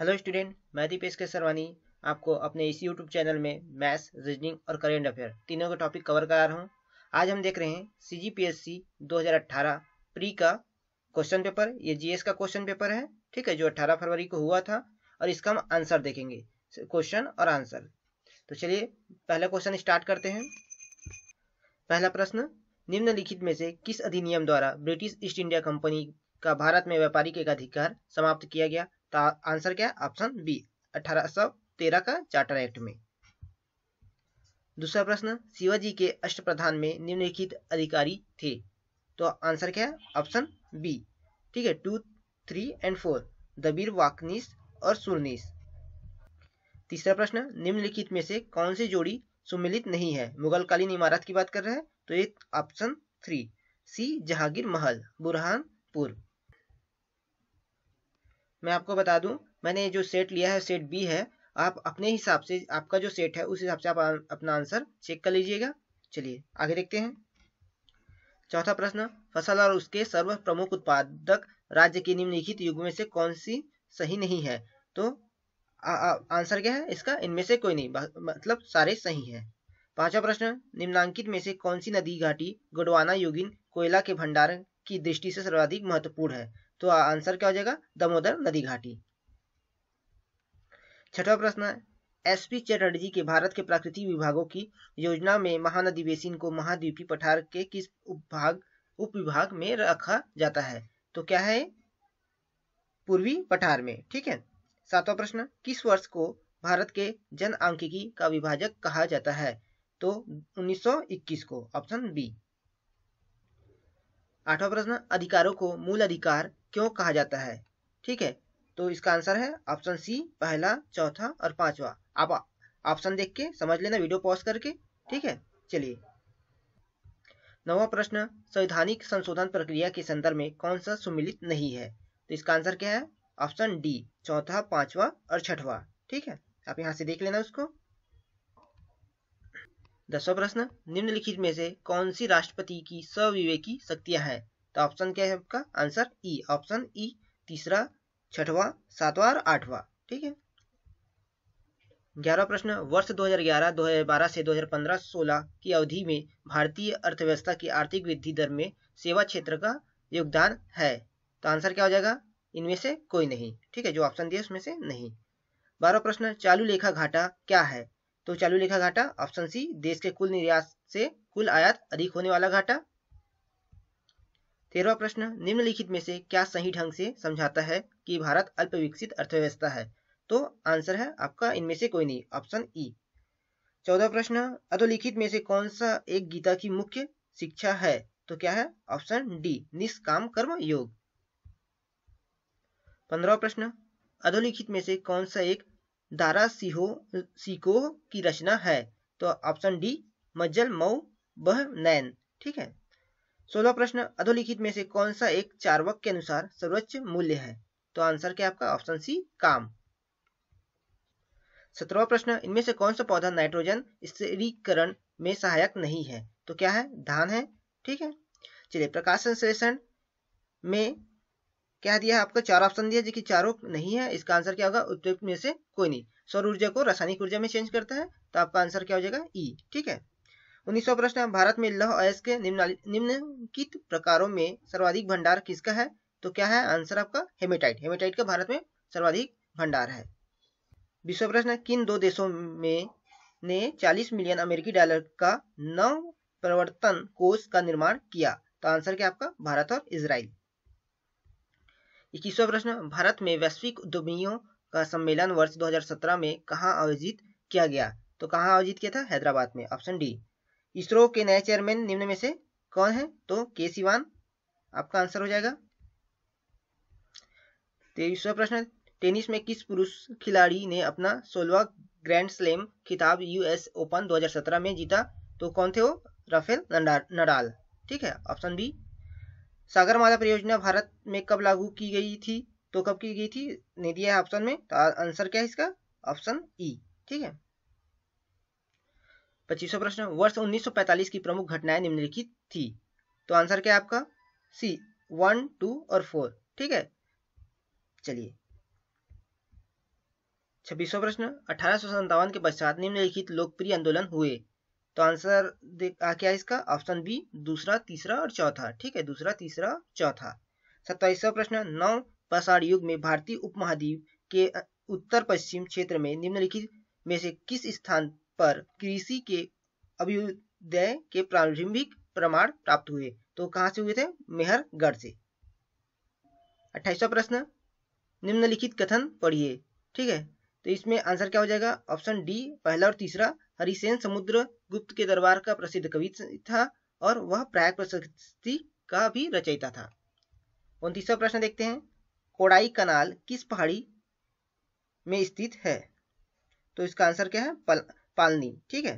Hello student मैं दीपेश के सरवानी आपको अपने इस यूट्यूब चैनल में मैथ्स रीजनिंग और करेंट अफेयर तीनों के टॉपिक कवर करा रहा हूँ आज हम देख रहे हैं सी जी पी एस सी दो हज़ार अट्ठारह प्री का क्वेश्चन पेपर ये जीएस का क्वेश्चन पेपर है ठीक है जो अट्ठारह फरवरी को हुआ था और इसका हम आंसर देखेंगे क्वेश्चन और आंसर तो चलिए पहला क्वेश्चन स्टार्ट करते हैं पहला प्रश्न निम्नलिखित में से किस अधिनियम द्वारा ब्रिटिश ईस्ट इंडिया कंपनी का भारत में व्यापारिक अधिकार समाप्त किया गया तो आंसर क्या है ऑप्शन बी 1813 का चार्टर एक्ट में दूसरा प्रश्न शिवाजी के अष्ट प्रधान में निम्नलिखित अधिकारी थे तो आंसर क्या है ऑप्शन बी ठीक है two three and four Dabir Waknis और सुरनीस तीसरा प्रश्न निम्नलिखित में से कौन सी जोड़ी सुमिलित नहीं है मुगल कालीन इमारत की बात कर रहे हैं तो ये ऑप्शन थ्री सी जहांगीर महल बुरहानपुर मैं आपको बता दूं मैंने जो सेट लिया है सेट बी है आप अपने हिसाब से आपका जो सेट है उस हिसाब से आप अपना आंसर चेक कर लीजिएगा चलिए आगे देखते हैं चौथा प्रश्न फसल और उसके सर्व प्रमुख उत्पादक राज्य के निम्नलिखित युग में से कौन सी सही नहीं है तो आ, आ, आंसर क्या है इसका इनमें से कोई नहीं मतलब सारे सही है पांचवा प्रश्न निम्नांकित में से कौन सी नदी घाटी गुडवाना युगिन कोयला के भंडारण की दृष्टि से सर्वाधिक महत्वपूर्ण है तो आंसर क्या हो जाएगा दमोदर नदी घाटी छठवा प्रश्न है एस पी चटर्जी के भारत के प्राकृतिक विभागों की योजना में महानदी बेसिन को महाद्वीपी पठार के किस उपभाग उप विभाग में रखा जाता है तो क्या है पूर्वी पठार में ठीक है सातवां प्रश्न किस वर्ष को भारत के जन आंकिकी का विभाजक कहा जाता है तो 1921 को ऑप्शन बी आठवां प्रश्न अधिकारों को मूल अधिकार क्यों कहा जाता है ठीक है तो इसका आंसर है ऑप्शन सी पहला चौथा और पांचवा आप ऑप्शन देख के समझ लेना वीडियो पॉज करके ठीक है चलिए नवा प्रश्न संवैधानिक संशोधन प्रक्रिया के संदर्भ में कौन सा सुमिलित नहीं है तो इसका आंसर क्या है ऑप्शन डी चौथा पांचवा और छठवा ठीक है आप यहाँ से देख लेना उसको दसवा प्रश्न निम्नलिखित में से कौन सी राष्ट्रपति की सविवेकी शक्तियां हैं तो ऑप्शन क्या है आपका आंसर ई ऑप्शन ई तीसरा छठवां सातवां और आठवां ठीक है ग्यारह प्रश्न वर्ष 2011, 2012 से 2015-16 की अवधि में भारतीय अर्थव्यवस्था की आर्थिक वृद्धि दर में सेवा क्षेत्र का योगदान है तो आंसर क्या हो जाएगा इनमें से कोई नहीं ठीक है जो ऑप्शन दिए उसमें से नहीं बारह प्रश्न चालू लेखा घाटा क्या है तो चालू लेखा घाटा ऑप्शन सी देश के कुल निर्यात से कुल आयात अधिक होने वाला घाटा तेरहवा प्रश्न निम्नलिखित में से क्या सही ढंग से समझाता है कि भारत अल्प विकसित अर्थव्यवस्था है तो आंसर है आपका इनमें से कोई नहीं ऑप्शन ई e. चौदह प्रश्न अधोलिखित में से कौन सा एक गीता की मुख्य शिक्षा है तो क्या है ऑप्शन डी निष्काम कर्म योग पंद्रह प्रश्न अधोलिखित में से कौन सा एक दारा सिहो सिकोह की रचना है तो ऑप्शन डी मज्जल मऊ बह नैन ठीक है सोलह प्रश्न अधोलिखित में से कौन सा एक चार्वक के अनुसार सर्वोच्च मूल्य है तो आंसर क्या आपका ऑप्शन सी काम सत्रहवा प्रश्न इनमें से कौन सा पौधा नाइट्रोजन स्थिरीकरण में सहायक नहीं है तो क्या है धान है ठीक है चलिए प्रकाश संश्लेषण में क्या दिया है आपको चार ऑप्शन दिया जो कि चारों नहीं है इसका आंसर क्या होगा उपयुक्त में से कोई नहीं सौर ऊर्जा को रासायनिक ऊर्जा में चेंज करता है तो आपका आंसर क्या हो जाएगा ई e, ठीक है उन्नीसवा प्रश्न है भारत में लह अयस्क के निम्नलिखित प्रकारों में सर्वाधिक भंडार किसका है तो क्या है आंसर आपका हेमेटाइट हेमेटाइट का भारत में सर्वाधिक भंडार है विश्व प्रश्न किन दो देशों में ने 40 मिलियन अमेरिकी डॉलर का नव प्रवर्तन कोष का निर्माण किया तो आंसर क्या आपका भारत और इसराइल इक्कीसवा प्रश्न भारत में वैश्विक उद्यमियों का सम्मेलन वर्ष 2017 में कहा आयोजित किया गया तो कहाँ आयोजित किया था हैदराबाद में ऑप्शन डी इसरो के नए चेयरमैन निम्न में से कौन है तो के सीवान आपका आंसर हो जाएगा तेईसवा प्रश्न टेनिस में किस पुरुष खिलाड़ी ने अपना सोलवा ग्रैंड स्लैम खिताब यूएस ओपन 2017 में जीता तो कौन थे वो राफेल नडाल ठीक है ऑप्शन बी सागरमाला परियोजना भारत में कब लागू की गई थी तो कब की गई थी नहीं दिया है ऑप्शन में तो आंसर क्या है इसका ऑप्शन ई ठीक है पच्चीसवा प्रश्न वर्ष 1945 की प्रमुख घटनाएं निम्नलिखित थी तो आंसर क्या है आपका सी वन टू और फोर ठीक है चलिए छब्बीसवा प्रश्न अठारह के पश्चात निम्नलिखित लोकप्रिय आंदोलन हुए तो आंसर आ क्या है इसका ऑप्शन बी दूसरा तीसरा और चौथा ठीक है दूसरा तीसरा चौथा सत्ताईसवा प्रश्न नौ पषाण युग में भारतीय उपमहाद्वीप के उत्तर पश्चिम क्षेत्र में निम्नलिखित में से किस स्थान पर कृषि के अभ्युदय के प्रारंभिक प्रमाण प्राप्त हुए तो कहां से हुए थे मेहरगढ़ से अट्ठाईसवा प्रश्न निम्नलिखित कथन पढ़िए ठीक है तो इसमें आंसर क्या हो जाएगा ऑप्शन डी पहला और तीसरा हरिसेन समुद्र गुप्त के दरबार का प्रसिद्ध कवि था और वह प्रायक प्रशस्ति का भी रचयिता था उनतीसवा प्रश्न देखते हैं कोडाई कनाल किस पहाड़ी में स्थित है तो इसका आंसर क्या है पालनी ठीक है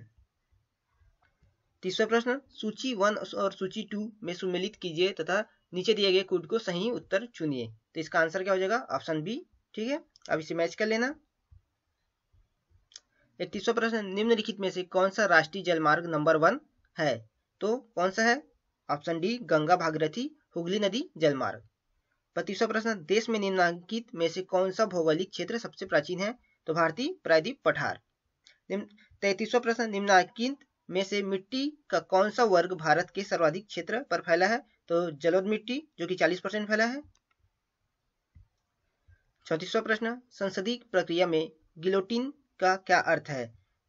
तीसरा प्रश्न सूची वन और सूची टू में सुमिलित कीजिए तथा नीचे दिए गए कूट को सही उत्तर चुनिए तो इसका आंसर क्या हो जाएगा ऑप्शन बी ठीक है अब इसे मैच कर लेना तीसरा प्रश्न निम्नलिखित में से कौन सा राष्ट्रीय जलमार्ग नंबर वन है तो कौन सा है ऑप्शन डी गंगा भागीरथी हुगली नदी जलमार्ग बत्तीसवा प्रश्न देश में निम्नलिखित में से कौन सा भौगोलिक क्षेत्र सबसे प्राचीन है तो भारतीय प्रायद्वीप पठार तैतीसवा प्रश्न निम्नाकिन में से मिट्टी का कौन सा वर्ग भारत के सर्वाधिक क्षेत्र पर फैला है तो जलोद मिट्टी जो कि 40 परसेंट फैला है चौतीसवा प्रश्न संसदीय प्रक्रिया में गिलोटिन का क्या अर्थ है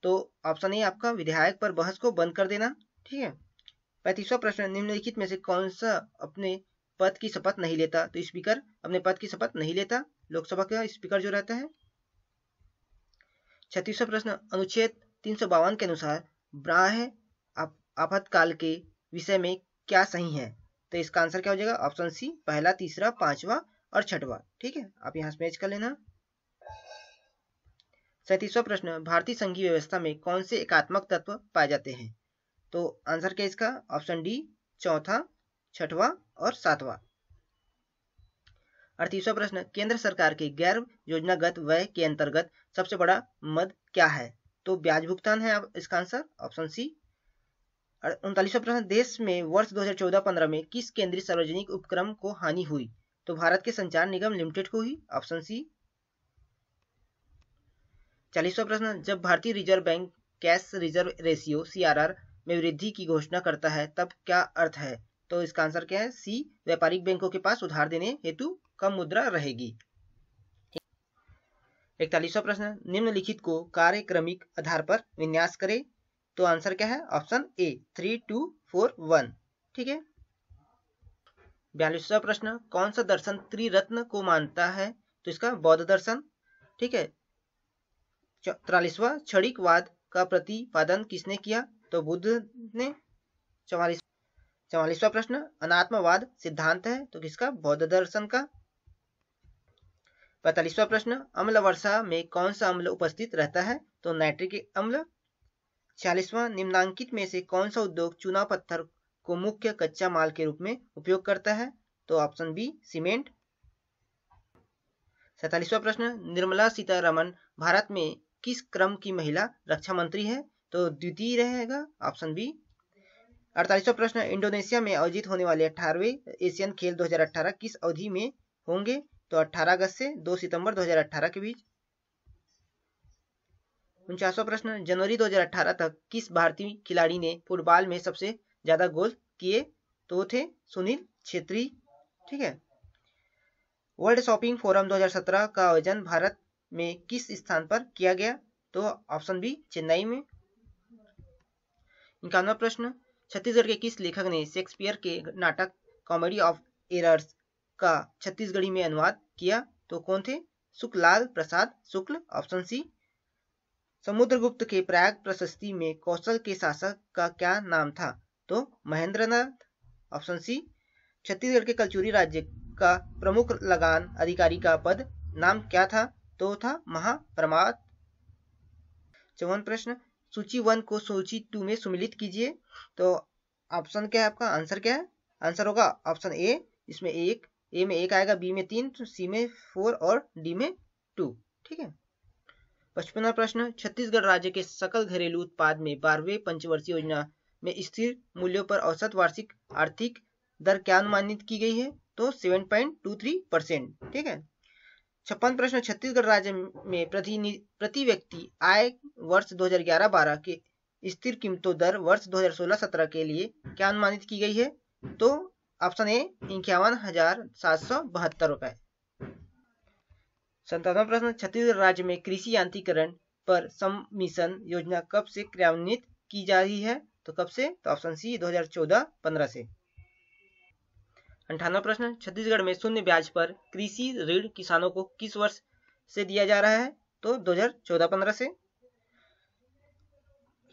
तो ऑप्शन ए आपका विधायक पर बहस को बंद कर देना ठीक है पैंतीसवा प्रश्न निम्नलिखित में से कौन सा अपने पद की शपथ नहीं लेता तो स्पीकर अपने पद की शपथ नहीं लेता लोकसभा का स्पीकर जो रहता है छत्तीसवा प्रश्न अनुच्छेद तीन के अनुसार ब्राह आपातकाल के विषय में क्या सही है तो इसका आंसर क्या हो जाएगा ऑप्शन सी पहला तीसरा पांचवा और छठवा ठीक है आप यहाँ से कर लेना सैतीसवा प्रश्न भारतीय संघीय व्यवस्था में कौन से एकात्मक तत्व पाए जाते हैं तो आंसर क्या इसका ऑप्शन डी चौथा छठवा और सातवा अड़तीसवा प्रश्न केंद्र सरकार के गैर योजनागत व्यय के अंतर्गत सबसे बड़ा मद क्या है तो ब्याज भुगतान है इसका आंसर ऑप्शन सी उनतालीस प्रश्न देश में वर्ष 2014-15 में किस केंद्रीय सार्वजनिक उपक्रम को हानि हुई तो भारत के संचार निगम लिमिटेड को ही ऑप्शन सी चालीसवा प्रश्न जब भारतीय reserve bank cash reserve ratio CRR में वृद्धि की घोषणा करता है तब क्या अर्थ है तो इसका आंसर क्या है सी व्यापारिक बैंकों के पास उधार देने हेतु कम मुद्रा रहेगी इकतालीसवा प्रश्न निम्नलिखित को कार्यक्रमिक आधार पर विन्यास करें तो आंसर क्या है option A three two four one ठीक है बयालीसवा प्रश्न कौन सा दर्शन त्रिरत्न को मानता है तो इसका बौद्ध दर्शन ठीक है तिरालीसवा क्षणिकवाद का प्रतिपादन किसने किया तो बुद्ध ने चौवालीस चौवालीसवा प्रश्न अनात्मवाद सिद्धांत है तो किसका बौद्ध दर्शन का पैतालीसवा प्रश्न अम्ल वर्षा में कौन सा अम्ल उपस्थित रहता है तो नाइट्रिक अम्ल छियालीसवा निम्नांकित में से कौन सा उद्योग चूना पत्थर को मुख्य कच्चा माल के रूप में उपयोग करता है तो ऑप्शन बी सीमेंट सैतालीसवा प्रश्न निर्मला सीतारमन भारत में किस क्रम की महिला रक्षा मंत्री है तो द्वितीय रहेगा ऑप्शन बी अड़तालीसवा प्रश्न इंडोनेशिया में आयोजित होने वाले अठारहवें एशियन खेल 2018 किस अवधि में होंगे तो 18 अगस्त से 2 सितंबर 2018 के बीच उनचासवा प्रश्न जनवरी 2018 तक किस भारतीय खिलाड़ी ने फुटबॉल में सबसे ज्यादा गोल किए तो थे सुनील छेत्री ठीक है वर्ल्ड शॉपिंग फोरम 2017 का आयोजन भारत में किस स्थान पर किया गया तो ऑप्शन बी चेन्नई में इक्यानवा प्रश्न छत्तीसगढ़ के किस लेखक ने शेक्सपियर के नाटक कॉमेडी ऑफ एरर्स का छत्तीसगढ़ी में अनुवाद किया तो कौन थे सुखलाल प्रसाद शुक्ल ऑप्शन सी समुद्रगुप्त के प्रयाग प्रशस्ति में कौशल के शासक का क्या नाम था तो महेंद्रनाथ ऑप्शन सी छत्तीसगढ़ के कलचूरी राज्य का प्रमुख लगान अधिकारी का पद नाम क्या था तो था महाप्रमाद चौवन प्रश्न सूची वन को सूची टू में सुमिलित कीजिए तो ऑप्शन क्या है आपका आंसर क्या है आंसर होगा ऑप्शन ए इसमें एक ए में एक आएगा बी में तीन तो सी में फोर और डी में टू ठीक है पचपनवा प्रश्न छत्तीसगढ़ राज्य के सकल घरेलू उत्पाद में बारहवें पंचवर्षीय योजना में स्थिर मूल्यों पर औसत वार्षिक आर्थिक दर क्या अनुमानित की गई है तो seven point two three percent ठीक है छप्पन प्रश्न छत्तीसगढ़ राज्य में प्रति प्रति व्यक्ति आय वर्ष 2011-12 के स्थिर कीमतों दर वर्ष 2016-17 के लिए क्या अनुमानित की गई है तो ऑप्शन ए इक्यावन हजार सात सौ बहत्तर रुपए संतानवा प्रश्न छत्तीसगढ़ राज्य में कृषि यांत्रिकरण पर समिशन योजना कब से क्रियान्वित की जा रही है तो कब से तो ऑप्शन सी 2014-15 से अंठानवा प्रश्न छत्तीसगढ़ में शून्य ब्याज पर कृषि ऋण किसानों को किस वर्ष से दिया जा रहा है तो 2014-15 से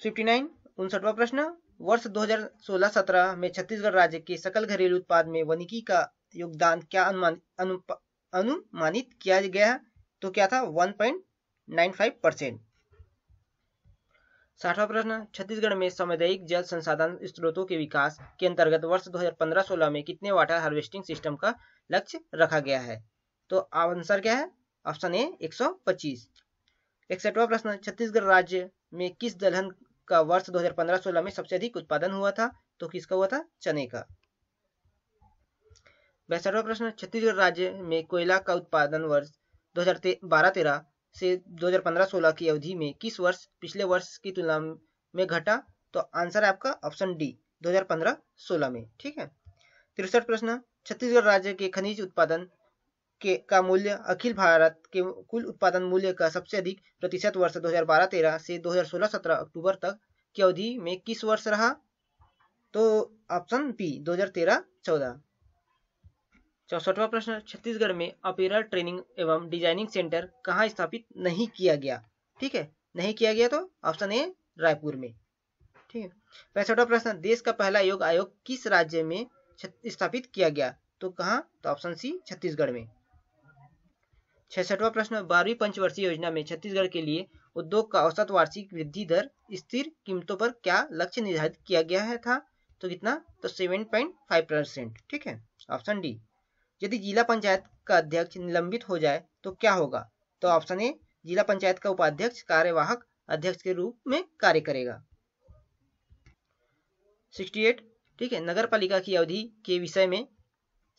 59 उनसठवा प्रश्न वर्ष 2016-17 में छत्तीसगढ़ राज्य के सकल घरेलू उत्पाद में वनिकी का योगदान क्या अनुमानित किया गया तो क्या था 1.95 परसेंट साठवा प्रश्न छत्तीसगढ़ में सामुदायिक जल संसाधन स्रोतों के विकास के अंतर्गत वर्ष 2015-16 में कितने वाटर हार्वेस्टिंग सिस्टम का लक्ष्य रखा गया है तो आंसर क्या है ऑप्शन ए 125 सौ इकसठवा प्रश्न छत्तीसगढ़ राज्य में किस दलहन का वर्ष 2015-16 में सबसे अधिक उत्पादन हुआ था तो किसका हुआ था चने का बैसठवा प्रश्न छत्तीसगढ़ राज्य में कोयला का उत्पादन वर्ष 2012-13 से 2015-16 की अवधि में किस वर्ष पिछले वर्ष की तुलना में घटा तो आंसर है आपका ऑप्शन डी 2015-16 में ठीक है तिरसठ प्रश्न छत्तीसगढ़ राज्य के खनिज उत्पादन के का मूल्य अखिल भारत के कुल उत्पादन मूल्य का सबसे अधिक प्रतिशत वर्ष 2012-13 से 2016-17 अक्टूबर तक की अवधि में किस वर्ष रहा तो ऑप्शन पी 2013-14 चौसठवा प्रश्न छत्तीसगढ़ में अपेरा ट्रेनिंग एवं डिजाइनिंग सेंटर कहाँ स्थापित नहीं किया गया ठीक है नहीं किया गया तो ऑप्शन ए रायपुर में ठीक है पैंसठवा प्रश्न देश का पहला योग आयोग किस राज्य में स्थापित किया गया तो कहाँ तो ऑप्शन सी छत्तीसगढ़ में छठवा प्रश्न बारहवीं पंचवर्षीय योजना में छत्तीसगढ़ के लिए उद्योग का औसत वार्षिक वृद्धि दर स्थिर कीमतों पर क्या लक्ष्य निर्धारित किया गया है था तो कितना तो सेवन पॉइंट फाइव परसेंट ठीक है ऑप्शन डी यदि जिला पंचायत का अध्यक्ष निलंबित हो जाए तो क्या होगा तो ऑप्शन ए जिला पंचायत का उपाध्यक्ष कार्यवाहक अध्यक्ष के रूप में कार्य करेगा 68 ठीक है नगर पालिका की अवधि के विषय में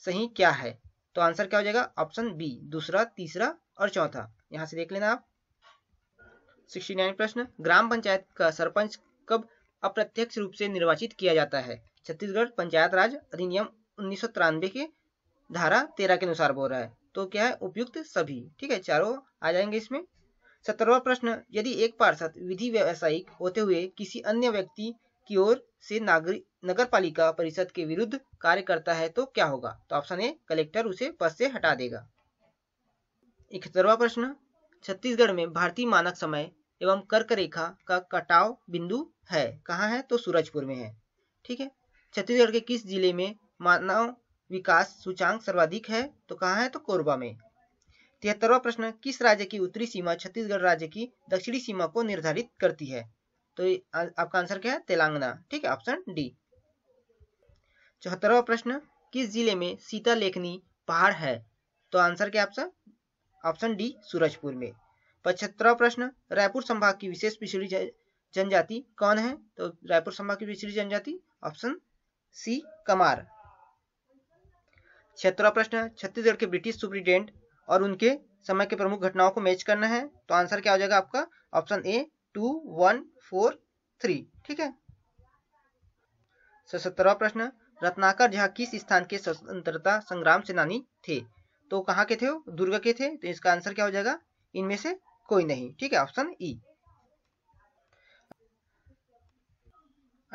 सही क्या है तो आंसर क्या हो जाएगा ऑप्शन बी दूसरा तीसरा और चौथा यहाँ से देख लेना आप सिक्सटी नाइन प्रश्न ग्राम पंचायत का सरपंच कब अप्रत्यक्ष रूप से निर्वाचित किया जाता है छत्तीसगढ़ पंचायत राज अधिनियम उन्नीस के धारा तेरह के अनुसार बोल रहा है तो क्या है उपयुक्त सभी ठीक है चारों आ जाएंगे इसमें सत्रहवा प्रश्न यदि एक पार्षद विधि व्यावसायिक होते हुए किसी अन्य व्यक्ति की ओर से नागरिक नगर पालिका परिषद के विरुद्ध कार्य करता है तो क्या होगा तो ऑप्शन ए कलेक्टर उसे पद से हटा देगा इकहत्तरवा प्रश्न छत्तीसगढ़ में भारतीय मानक समय एवं कर्क रेखा का कटाव बिंदु है कहाँ है तो सूरजपुर में है ठीक है छत्तीसगढ़ के किस जिले में मानव विकास सूचांक सर्वाधिक है तो कहाँ है तो कोरबा में तिहत्तरवा प्रश्न किस राज्य की उत्तरी सीमा छत्तीसगढ़ राज्य की दक्षिणी सीमा को निर्धारित करती है तो आपका आंसर क्या है तेलंगाना ठीक है ऑप्शन डी चौहत्तरवा प्रश्न किस जिले में सीता लेखनी पहाड़ है तो आंसर क्या आपका ऑप्शन डी सूरजपुर में पचहत्तरवा प्रश्न रायपुर संभाग की विशेष पिछड़ी जनजाति कौन है तो रायपुर संभाग की पिछड़ी जनजाति ऑप्शन सी कमार छिहत्तरवा प्रश्न छत्तीसगढ़ के ब्रिटिश सुप्रिटेंडेंट और उनके समय के प्रमुख घटनाओं को मैच करना है तो आंसर क्या हो जाएगा आपका option A two one four three ठीक है सतरवा प्रश्न रत्नाकर झा किस स्थान के स्वतंत्रता संग्राम सेनानी थे तो कहाँ के थे वो दुर्ग के थे तो इसका आंसर क्या हो जाएगा इनमें से कोई नहीं ठीक है ऑप्शन ई e.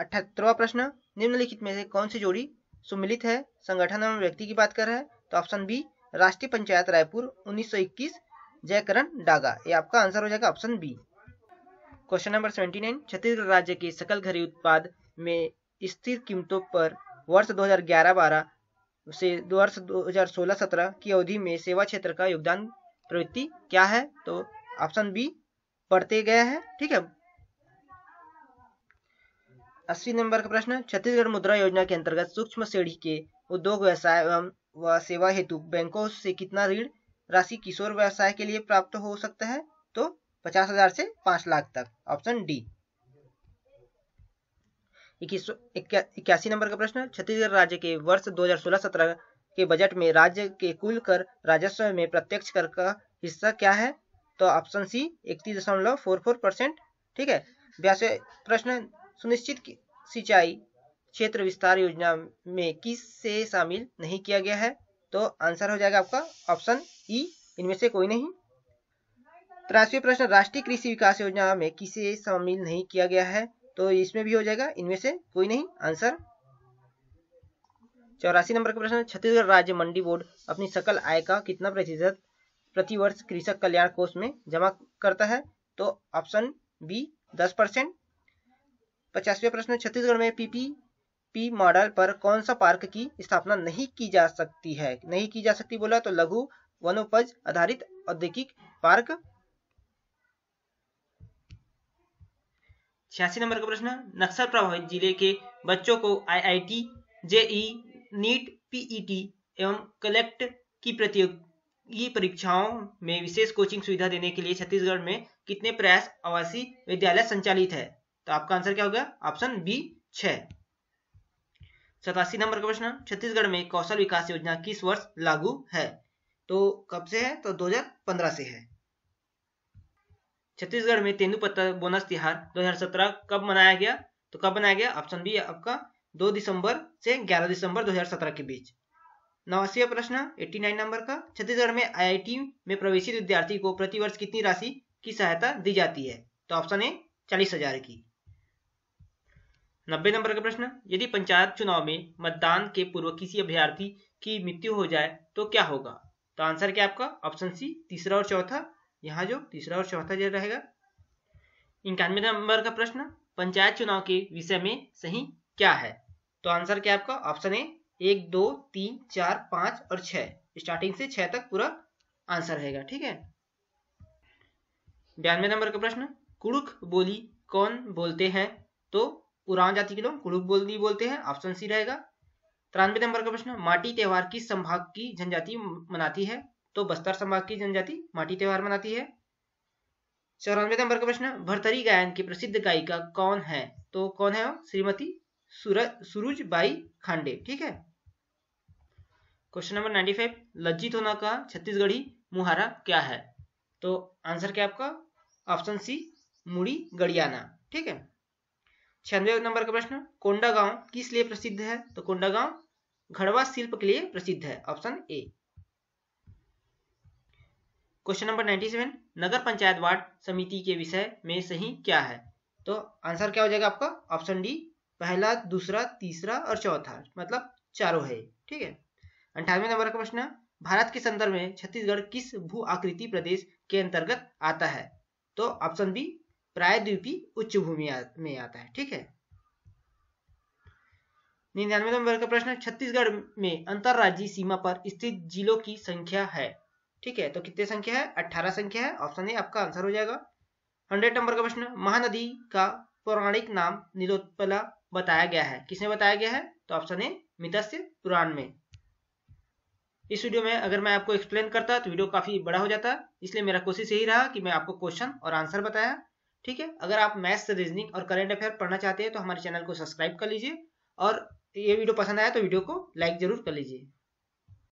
अठहत्तरवा प्रश्न निम्नलिखित में से कौन सी जोड़ी सुमिलित है संगठन एवं व्यक्ति की बात कर रहे हैं तो ऑप्शन बी राष्ट्रीय पंचायत रायपुर 1921 जयकरण डागा ये आपका आंसर हो जाएगा option B question number 79 Chhattisgarh राज्य के सकल घरेलू उत्पाद में स्थिर कीमतों पर वर्ष 2011-12 से वर्ष 2016-17 की अवधि में सेवा क्षेत्र का योगदान प्रवृत्ति क्या है तो ऑप्शन बी पढ़ते गया है ठीक है अस्सी नंबर का प्रश्न छत्तीसगढ़ मुद्रा योजना के अंतर्गत सूक्ष्म श्रेणी के उद्योग व्यवसाय एवं व सेवा हेतु बैंकों से कितना ऋण राशि किशोर व्यवसाय के लिए प्राप्त हो सकता है तो पचास हजार से पांच लाख तक ऑप्शन डी इक्यासी नंबर का प्रश्न छत्तीसगढ़ राज्य के वर्ष 2016-17 के बजट में राज्य के कुल कर राजस्व में प्रत्यक्ष कर का हिस्सा क्या है तो ऑप्शन सी इकतीस दशमलव फोर फोर परसेंट ठीक है बयासी प्रश्न सुनिश्चित सिंचाई क्षेत्र विस्तार योजना में किस से शामिल नहीं किया गया है तो आंसर हो जाएगा आपका ऑप्शन ई इनमें से कोई नहीं तिरासी प्रश्न राष्ट्रीय कृषि विकास योजना में किसे शामिल नहीं किया गया है तो इसमें भी हो जाएगा इनमें से कोई नहीं आंसर चौरासी नंबर का प्रश्न छत्तीसगढ़ राज्य मंडी बोर्ड अपनी सकल आय का कितना प्रतिशत प्रतिवर्ष कृषक कल्याण कोष में जमा करता है तो ऑप्शन बी दस परसेंट पचासवें प्रश्न छत्तीसगढ़ में पीपी पी मॉडल पर कौन सा पार्क की स्थापना नहीं की जा सकती है नहीं की जा सकती बोला तो लघु वनोपज आधारित औद्योगिक पार्क छियासी नंबर का प्रश्न नक्सल प्रभावित जिले के बच्चों को IIT JEE e, NEET PET e एवं कलेक्ट की प्रतियोगी परीक्षाओं में विशेष कोचिंग सुविधा देने के लिए छत्तीसगढ़ में कितने प्रयास आवासीय विद्यालय संचालित है तो आपका आंसर क्या होगा ऑप्शन बी छ सतासी नंबर का प्रश्न छत्तीसगढ़ में कौशल विकास योजना किस वर्ष लागू है तो कब से है तो 2015 से है छत्तीसगढ़ में तेंदुपत्ता बोनस तिहार 2017 कब मनाया गया तो कब मनाया गया ऑप्शन बी आपका 2 दिसंबर से 11 दिसंबर 2017 के बीच नवासी प्रश्न 89 नंबर का छत्तीसगढ़ में आईआईटी में प्रवेशित विद्यार्थी को प्रतिवर्ष कितनी राशि की सहायता दी जाती है तो ऑप्शन ए चालीस हजार की नब्बे नंबर का प्रश्न यदि पंचायत चुनाव में मतदान के पूर्व किसी अभ्यर्थी की मृत्यु हो जाए तो क्या होगा तो आंसर क्या आपका ऑप्शन सी तीसरा और चौथा यहाँ जो तीसरा और चौथा जेड रहेगा इक्यानवे नंबर का प्रश्न पंचायत चुनाव के विषय में सही क्या है तो आंसर क्या आपका ऑप्शन ए एक दो तीन चार पांच और छह स्टार्टिंग से छह तक पूरा आंसर रहेगा ठीक है बयानवे नंबर का प्रश्न कुड़ुक बोली कौन बोलते हैं तो उड़ान जाति के लोग कुड़ुक बोली बोलते हैं ऑप्शन सी रहेगा तिरानवे नंबर का प्रश्न माटी त्यौहार किस संभाग की जनजाति मनाती है तो बस्तर संभाग की जनजाति माटी त्योहार मनाती है चौरानवे नंबर का प्रश्न भरतरी गायन की प्रसिद्ध गायिका कौन है तो कौन है श्रीमती सूरज बाई खांडे ठीक है क्वेश्चन नंबर 95 लज्जित होना का छत्तीसगढ़ी मुहारा क्या है तो आंसर क्या आपका ऑप्शन सी मुड़ी गड़ियाना ठीक है छियानवे नंबर का प्रश्न कोंडा गांव किस लिए प्रसिद्ध है तो कोंडा गांव घड़वा शिल्प के लिए प्रसिद्ध है ऑप्शन ए क्वेश्चन नंबर 97 नगर पंचायत वार्ड समिति के विषय में सही क्या है तो आंसर क्या हो जाएगा आपका ऑप्शन डी पहला दूसरा तीसरा और चौथा मतलब चारों है ठीक है अंठानवे नंबर का प्रश्न भारत के संदर्भ में छत्तीसगढ़ किस भू आकृति प्रदेश के अंतर्गत आता है तो ऑप्शन बी प्रायद्वीपी उच्च भूमि में आता है ठीक है निन्यानवे नंबर का प्रश्न छत्तीसगढ़ में अंतरराज्यीय सीमा पर स्थित जिलों की संख्या है ठीक है तो कितने संख्या है अट्ठारह संख्या है ऑप्शन ए आपका आंसर हो जाएगा हंड्रेड नंबर का प्रश्न महानदी का पौराणिक नाम नीलोत्पला बताया गया है किसने बताया गया है तो ऑप्शन ए मितस्य पुराण में इस वीडियो में अगर मैं आपको एक्सप्लेन करता तो वीडियो काफी बड़ा हो जाता इसलिए मेरा कोशिश यही रहा कि मैं आपको क्वेश्चन और आंसर बताया ठीक है अगर आप मैथ्स रीजनिंग और करंट अफेयर पढ़ना चाहते हैं तो हमारे चैनल को सब्सक्राइब कर लीजिए और ये वीडियो पसंद आया तो वीडियो को लाइक जरूर कर लीजिए